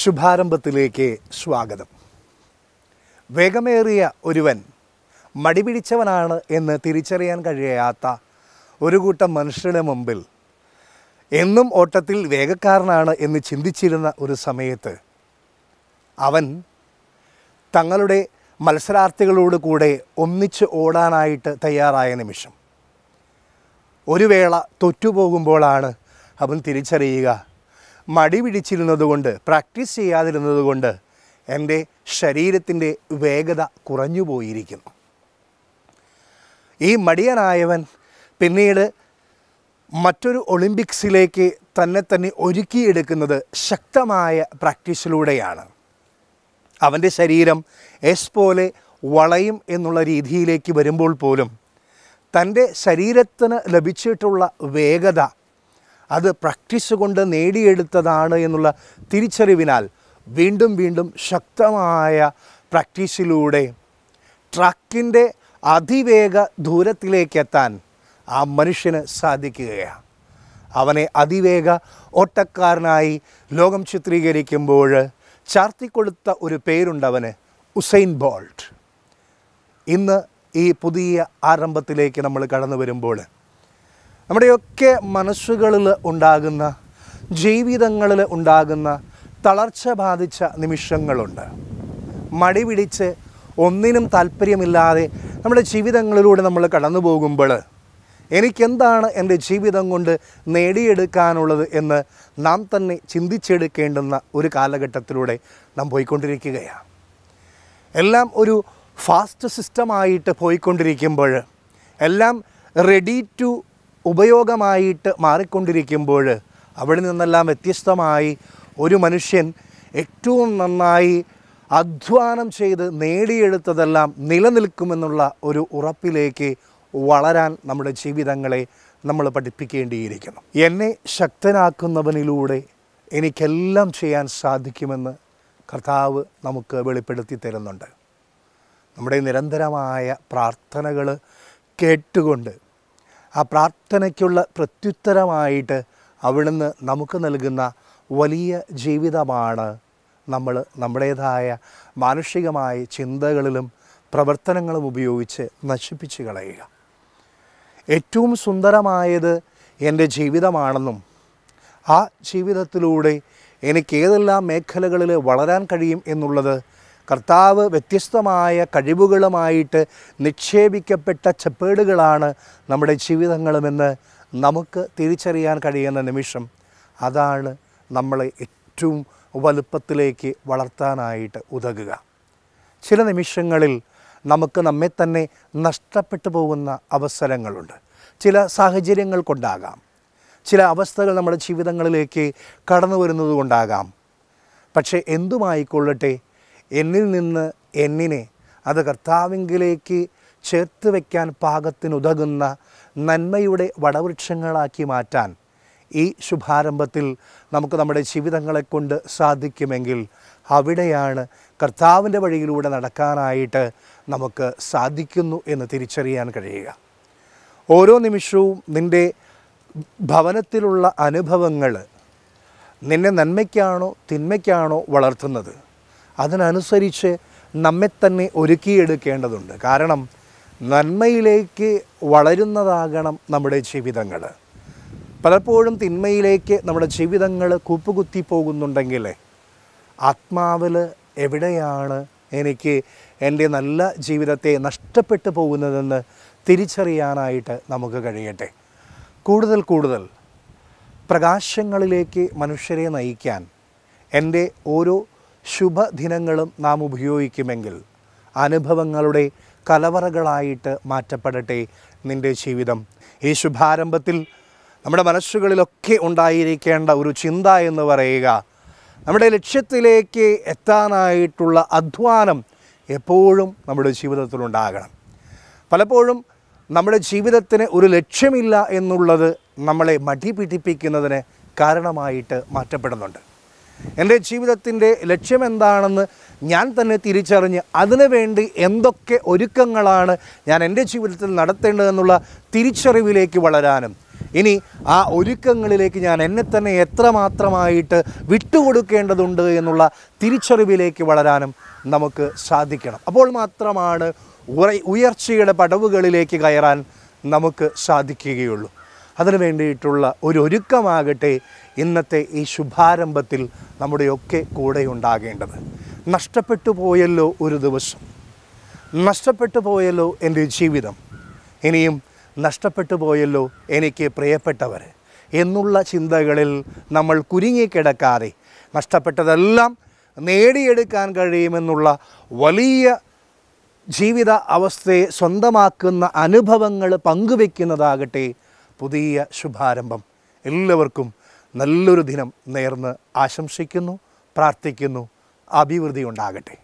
ശുഭാരംഭത്തിലേക്ക് സ്വാഗതം വേഗമേറിയ ഒരുവൻ മടിപിടിച്ചവനാണ് എന്ന് തിരിച്ചറിയാൻ കഴിയാത്ത ഒരു കൂട്ടം മനുഷ്യരുടെ മുമ്പിൽ എന്നും ഓട്ടത്തിൽ വേഗക്കാരനാണ് എന്ന് ചിന്തിച്ചിരുന്ന ഒരു സമയത്ത് അവൻ തങ്ങളുടെ മത്സരാർത്ഥികളോട് കൂടെ ഒന്നിച്ച് ഓടാനായിട്ട് തയ്യാറായ നിമിഷം ഒരു വേള തൊറ്റുപോകുമ്പോഴാണ് അവൻ തിരിച്ചറിയുക മടി പിടിച്ചിരുന്നതുകൊണ്ട് പ്രാക്ടീസ് ചെയ്യാതിരുന്നതുകൊണ്ട് എൻ്റെ ശരീരത്തിൻ്റെ വേഗത കുറഞ്ഞു പോയിരിക്കുന്നു ഈ മടിയനായവൻ പിന്നീട് മറ്റൊരു ഒളിമ്പിക്സിലേക്ക് തന്നെ തന്നെ ഒരുക്കിയെടുക്കുന്നത് ശക്തമായ പ്രാക്ടീസിലൂടെയാണ് അവൻ്റെ ശരീരം എസ് പോലെ വളയും എന്നുള്ള രീതിയിലേക്ക് വരുമ്പോൾ പോലും തൻ്റെ ശരീരത്തിന് ലഭിച്ചിട്ടുള്ള വേഗത അത് പ്രാക്ടീസ് കൊണ്ട് നേടിയെടുത്തതാണ് എന്നുള്ള തിരിച്ചറിവിനാൽ വീണ്ടും വീണ്ടും ശക്തമായ പ്രാക്ടീസിലൂടെ ട്രക്കിൻ്റെ അതിവേഗ ദൂരത്തിലേക്കെത്താൻ ആ മനുഷ്യന് സാധിക്കുകയാണ് അവനെ അതിവേഗ ഓട്ടക്കാരനായി ലോകം ചിത്രീകരിക്കുമ്പോൾ ചാർത്തിക്കൊടുത്ത ഒരു പേരുണ്ടവന് ഉസൈൻ ബോൾട്ട് ഇന്ന് ഈ പുതിയ ആരംഭത്തിലേക്ക് നമ്മൾ കടന്നു വരുമ്പോൾ നമ്മുടെയൊക്കെ മനസ്സുകളിൽ ഉണ്ടാകുന്ന ജീവിതങ്ങളിൽ ഉണ്ടാകുന്ന തളർച്ച ബാധിച്ച നിമിഷങ്ങളുണ്ട് മടി പിടിച്ച് ഒന്നിനും താല്പര്യമില്ലാതെ നമ്മുടെ ജീവിതങ്ങളിലൂടെ നമ്മൾ കടന്നു പോകുമ്പോൾ എനിക്കെന്താണ് എൻ്റെ ജീവിതം കൊണ്ട് നേടിയെടുക്കാനുള്ളത് എന്ന് നാം തന്നെ ചിന്തിച്ചെടുക്കേണ്ടുന്ന ഒരു കാലഘട്ടത്തിലൂടെ നാം പോയിക്കൊണ്ടിരിക്കുകയാണ് എല്ലാം ഒരു ഫാസ്റ്റ് സിസ്റ്റമായിട്ട് പോയിക്കൊണ്ടിരിക്കുമ്പോൾ എല്ലാം റെഡി ടു ഉപയോഗമായിട്ട് മാറിക്കൊണ്ടിരിക്കുമ്പോൾ അവിടെ നിന്നെല്ലാം വ്യത്യസ്തമായി ഒരു മനുഷ്യൻ ഏറ്റവും നന്നായി അധ്വാനം ചെയ്ത് നേടിയെടുത്തതെല്ലാം നിലനിൽക്കുമെന്നുള്ള ഒരു ഉറപ്പിലേക്ക് വളരാൻ നമ്മുടെ ജീവിതങ്ങളെ നമ്മൾ പഠിപ്പിക്കേണ്ടിയിരിക്കുന്നു എന്നെ ശക്തനാക്കുന്നവനിലൂടെ എനിക്കെല്ലാം ചെയ്യാൻ സാധിക്കുമെന്ന് കർത്താവ് നമുക്ക് വെളിപ്പെടുത്തി തരുന്നുണ്ട് നമ്മുടെ നിരന്തരമായ പ്രാർത്ഥനകൾ കേട്ടുകൊണ്ട് ആ പ്രാർത്ഥനയ്ക്കുള്ള പ്രത്യുത്തരമായിട്ട് അവിടുന്ന് നമുക്ക് നൽകുന്ന വലിയ ജീവിതമാണ് നമ്മൾ നമ്മുടേതായ മാനുഷികമായ ചിന്തകളിലും പ്രവർത്തനങ്ങളും ഉപയോഗിച്ച് നശിപ്പിച്ച് കളയുക ഏറ്റവും സുന്ദരമായത് എൻ്റെ ജീവിതമാണെന്നും ആ ജീവിതത്തിലൂടെ എനിക്ക് മേഖലകളിൽ വളരാൻ കഴിയും എന്നുള്ളത് കർത്താവ് വ്യത്യസ്തമായ കഴിവുകളുമായിട്ട് നിക്ഷേപിക്കപ്പെട്ട ചെപ്പേടുകളാണ് നമ്മുടെ ജീവിതങ്ങളുമെന്ന് നമുക്ക് തിരിച്ചറിയാൻ കഴിയുന്ന നിമിഷം അതാണ് നമ്മളെ ഏറ്റവും വലുപ്പത്തിലേക്ക് വളർത്താനായിട്ട് ഉതകുക ചില നിമിഷങ്ങളിൽ നമുക്ക് നമ്മെ തന്നെ നഷ്ടപ്പെട്ടു പോകുന്ന അവസരങ്ങളുണ്ട് ചില സാഹചര്യങ്ങൾ കൊണ്ടാകാം ചില അവസ്ഥകൾ നമ്മുടെ ജീവിതങ്ങളിലേക്ക് കടന്നു വരുന്നത് കൊണ്ടാകാം പക്ഷേ എന്തുമായിക്കൊള്ളട്ടെ എന്നിൽ നിന്ന് എന്നിനെ അത് കർത്താവിങ്കിലേക്ക് ചേർത്ത് വയ്ക്കാൻ പാകത്തിനുതകുന്ന നന്മയുടെ വടവൃക്ഷങ്ങളാക്കി മാറ്റാൻ ഈ ശുഭാരംഭത്തിൽ നമുക്ക് നമ്മുടെ ജീവിതങ്ങളെ കൊണ്ട് സാധിക്കുമെങ്കിൽ അവിടെയാണ് കർത്താവിൻ്റെ വഴിയിലൂടെ നടക്കാനായിട്ട് നമുക്ക് സാധിക്കുന്നു എന്ന് തിരിച്ചറിയാൻ കഴിയുക ഓരോ നിമിഷവും നിൻ്റെ ഭവനത്തിലുള്ള അനുഭവങ്ങൾ നിന്നെ നന്മയ്ക്കാണോ തിന്മയ്ക്കാണോ വളർത്തുന്നത് അതിനനുസരിച്ച് നമ്മെ തന്നെ ഒരുക്കിയെടുക്കേണ്ടതുണ്ട് കാരണം നന്മയിലേക്ക് വളരുന്നതാകണം നമ്മുടെ ജീവിതങ്ങൾ പലപ്പോഴും തിന്മയിലേക്ക് നമ്മുടെ ജീവിതങ്ങൾ കുപ്പുകുത്തി പോകുന്നുണ്ടെങ്കിൽ ആത്മാവിൽ എവിടെയാണ് എനിക്ക് എൻ്റെ നല്ല ജീവിതത്തെ നഷ്ടപ്പെട്ടു പോകുന്നതെന്ന് തിരിച്ചറിയാനായിട്ട് നമുക്ക് കഴിയട്ടെ കൂടുതൽ കൂടുതൽ പ്രകാശങ്ങളിലേക്ക് മനുഷ്യരെ നയിക്കാൻ എൻ്റെ ഓരോ ശുഭദിനങ്ങളും നാം ഉപയോഗിക്കുമെങ്കിൽ അനുഭവങ്ങളുടെ കലവറകളായിട്ട് മാറ്റപ്പെടട്ടെ നിൻ്റെ ജീവിതം ഈ ശുഭാരംഭത്തിൽ നമ്മുടെ മനസ്സുകളിലൊക്കെ ഉണ്ടായിരിക്കേണ്ട ഒരു ചിന്ത എന്ന് പറയുക നമ്മുടെ ലക്ഷ്യത്തിലേക്ക് എത്താനായിട്ടുള്ള അധ്വാനം എപ്പോഴും നമ്മുടെ ജീവിതത്തിലുണ്ടാകണം പലപ്പോഴും നമ്മുടെ ജീവിതത്തിന് ഒരു ലക്ഷ്യമില്ല എന്നുള്ളത് നമ്മളെ മടി പിടിപ്പിക്കുന്നതിന് കാരണമായിട്ട് മാറ്റപ്പെടുന്നുണ്ട് എൻ്റെ ജീവിതത്തിൻ്റെ ലക്ഷ്യമെന്താണെന്ന് ഞാൻ തന്നെ തിരിച്ചറിഞ്ഞ് അതിനുവേണ്ടി എന്തൊക്കെ ഒരുക്കങ്ങളാണ് ഞാൻ എൻ്റെ ജീവിതത്തിൽ നടത്തേണ്ടതെന്നുള്ള തിരിച്ചറിവിലേക്ക് വളരാനും ഇനി ആ ഒരുക്കങ്ങളിലേക്ക് ഞാൻ എന്നെ തന്നെ എത്രമാത്രമായിട്ട് വിട്ടുകൊടുക്കേണ്ടതുണ്ട് എന്നുള്ള തിരിച്ചറിവിലേക്ക് വളരാനും നമുക്ക് സാധിക്കണം അപ്പോൾ മാത്രമാണ് ഉയർച്ചയുടെ പടവുകളിലേക്ക് കയറാൻ നമുക്ക് സാധിക്കുകയുള്ളൂ അതിനു വേണ്ടിയിട്ടുള്ള ഒരു ഒരുക്കമാകട്ടെ ഇന്നത്തെ ഈ ശുഭാരംഭത്തിൽ നമ്മുടെയൊക്കെ കൂടെ ഉണ്ടാകേണ്ടത് നഷ്ടപ്പെട്ടു പോയല്ലോ ഒരു ദിവസം നഷ്ടപ്പെട്ടു പോയല്ലോ എൻ്റെ ജീവിതം ഇനിയും നഷ്ടപ്പെട്ടു പോയല്ലോ എനിക്ക് പ്രിയപ്പെട്ടവർ എന്നുള്ള ചിന്തകളിൽ നമ്മൾ കുരുങ്ങിക്കിടക്കാതെ നഷ്ടപ്പെട്ടതെല്ലാം നേടിയെടുക്കാൻ കഴിയുമെന്നുള്ള വലിയ ജീവിത അവസ്ഥയെ സ്വന്തമാക്കുന്ന അനുഭവങ്ങൾ പങ്കുവെക്കുന്നതാകട്ടെ പുതിയ ശുഭാരംഭം എല്ലാവർക്കും നല്ലൊരു ദിനം നേർന്ന് ആശംസിക്കുന്നു പ്രാർത്ഥിക്കുന്നു അഭിവൃദ്ധി ഉണ്ടാകട്ടെ